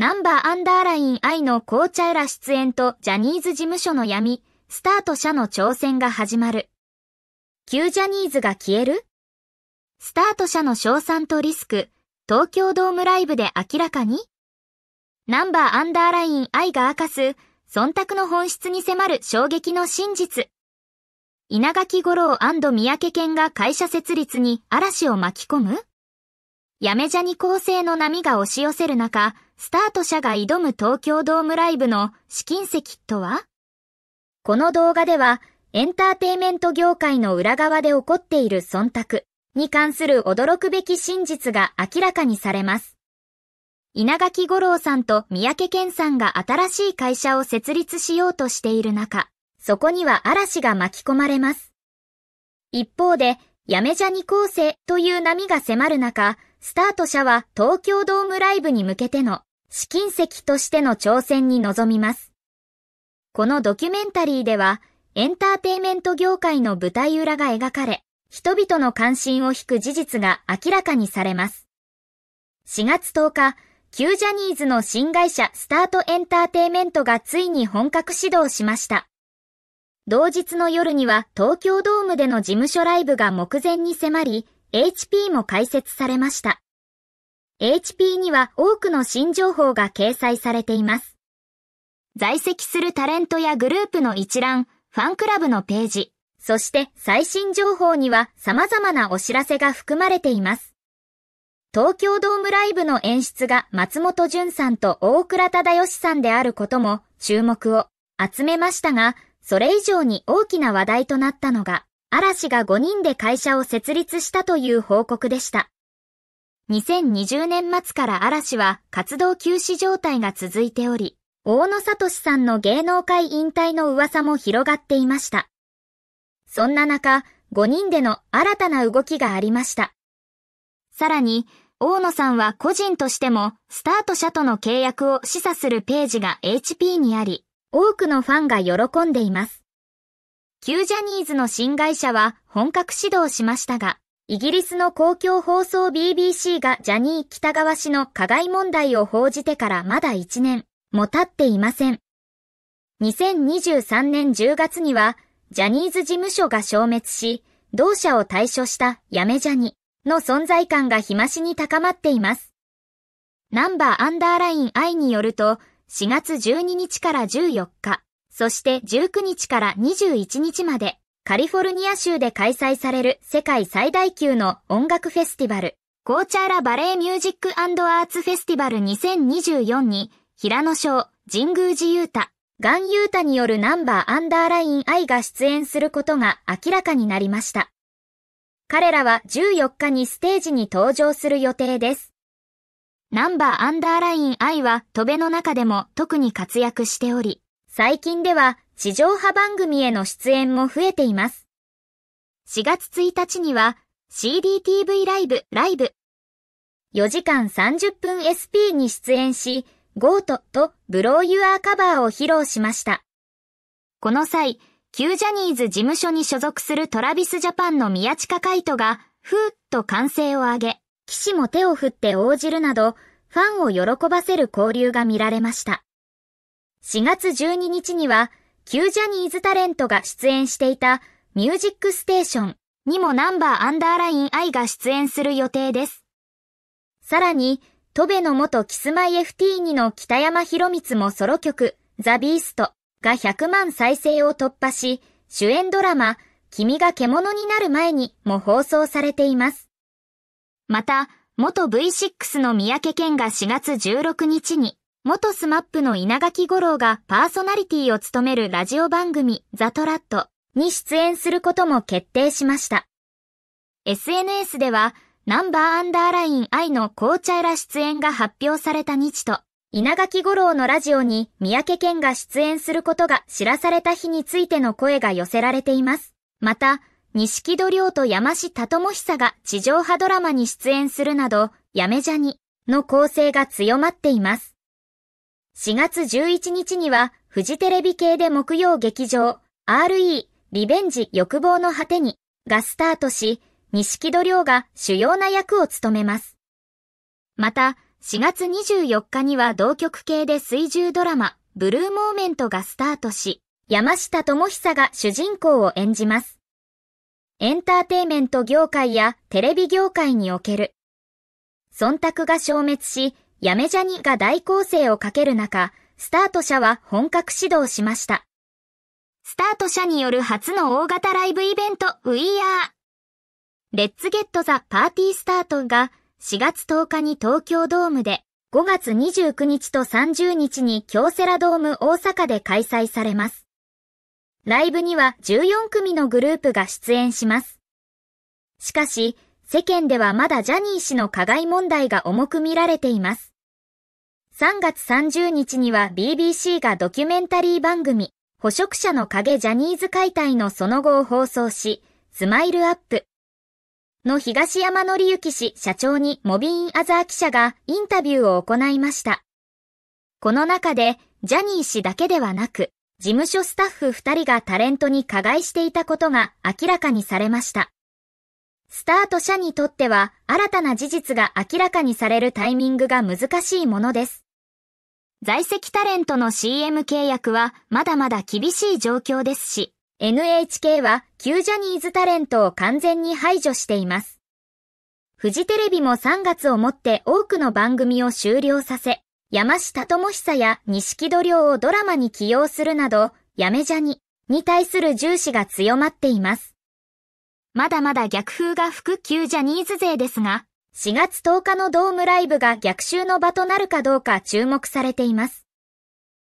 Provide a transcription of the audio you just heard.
ナンバーアンダーライン愛の紅茶ら出演とジャニーズ事務所の闇、スタート社の挑戦が始まる。旧ジャニーズが消えるスタート社の賞賛とリスク、東京ドームライブで明らかにナンバーアンダーライン愛が明かす、忖度の本質に迫る衝撃の真実。稲垣五郎三宅健が会社設立に嵐を巻き込むやめじゃに構成の波が押し寄せる中、スタート者が挑む東京ドームライブの試金石とはこの動画では、エンターテイメント業界の裏側で起こっている忖度に関する驚くべき真実が明らかにされます。稲垣五郎さんと三宅健さんが新しい会社を設立しようとしている中、そこには嵐が巻き込まれます。一方で、やめじゃに構成という波が迫る中、スタート社は東京ドームライブに向けての試金石としての挑戦に臨みます。このドキュメンタリーでは、エンターテイメント業界の舞台裏が描かれ、人々の関心を引く事実が明らかにされます。4月10日、旧ジャニーズの新会社スタートエンターテイメントがついに本格始動しました。同日の夜には東京ドームでの事務所ライブが目前に迫り、HP も開設されました。HP には多くの新情報が掲載されています。在籍するタレントやグループの一覧、ファンクラブのページ、そして最新情報には様々なお知らせが含まれています。東京ドームライブの演出が松本潤さんと大倉忠義さんであることも注目を集めましたが、それ以上に大きな話題となったのが、嵐が5人で会社を設立したという報告でした。2020年末から嵐は活動休止状態が続いており、大野聡さんの芸能界引退の噂も広がっていました。そんな中、5人での新たな動きがありました。さらに、大野さんは個人としても、スタート社との契約を示唆するページが HP にあり、多くのファンが喜んでいます。旧ジャニーズの新会社は本格始動しましたが、イギリスの公共放送 BBC がジャニー北川氏の加害問題を報じてからまだ1年も経っていません。2023年10月には、ジャニーズ事務所が消滅し、同社を退所したやめジャニの存在感が日増しに高まっています。ナンバーアンダーライン I によると、4月12日から14日、そして19日から21日まで、カリフォルニア州で開催される世界最大級の音楽フェスティバル、コーチャーラバレーミュージックアーツフェスティバル2024に、平野翔、神宮寺ユータ、ガンユータによるナンバーアンダーライン I が出演することが明らかになりました。彼らは14日にステージに登場する予定です。ナンバーアンダーライン I は、戸べの中でも特に活躍しており、最近では地上波番組への出演も増えています。4月1日には CDTV ライブライブ4時間30分 SP に出演し、ゴートとブローユアーカバーを披露しました。この際、旧ジャニーズ事務所に所属するトラビスジャパンの宮近海人が、ふーっと歓声を上げ、騎士も手を振って応じるなど、ファンを喜ばせる交流が見られました。4月12日には、旧ジャニーズタレントが出演していたミュージックステーションにもナンバーアンダーライン I が出演する予定です。さらに、戸部の元キスマイ FT2 の北山博光もソロ曲、ザ・ビーストが100万再生を突破し、主演ドラマ、君が獣になる前にも放送されています。また、元 V6 の三宅健が4月16日に、元スマップの稲垣五郎がパーソナリティを務めるラジオ番組ザトラットに出演することも決定しました。SNS では、ナンバーアンダーライン愛の紅茶ら出演が発表された日と、稲垣五郎のラジオに三宅健が出演することが知らされた日についての声が寄せられています。また、錦戸亮と山下智久が地上波ドラマに出演するなど、やめじゃにの構成が強まっています。4月11日には、フジテレビ系で木曜劇場、RE、リベンジ欲望の果てに、がスタートし、西木戸亮が主要な役を務めます。また、4月24日には同局系で水中ドラマ、ブルーモーメントがスタートし、山下智久が主人公を演じます。エンターテイメント業界やテレビ業界における、忖度が消滅し、やめじゃにが大攻勢をかける中、スタート社は本格始動しました。スタート社による初の大型ライブイベント We Are レッツゲットザパーティースタートが4月10日に東京ドームで5月29日と30日に京セラドーム大阪で開催されます。ライブには14組のグループが出演します。しかし、世間ではまだジャニー氏の加害問題が重く見られています。3月30日には BBC がドキュメンタリー番組、捕食者の影ジャニーズ解体のその後を放送し、スマイルアップの東山紀之氏社長にモビーンアザー記者がインタビューを行いました。この中で、ジャニー氏だけではなく、事務所スタッフ2人がタレントに加害していたことが明らかにされました。スタート社にとっては新たな事実が明らかにされるタイミングが難しいものです。在籍タレントの CM 契約はまだまだ厳しい状況ですし、NHK は旧ジャニーズタレントを完全に排除しています。フジテレビも3月をもって多くの番組を終了させ、山下智久や西木戸亮をドラマに起用するなど、やめジャニに対する重視が強まっています。まだまだ逆風が吹く旧ジャニーズ勢ですが、4月10日のドームライブが逆襲の場となるかどうか注目されています。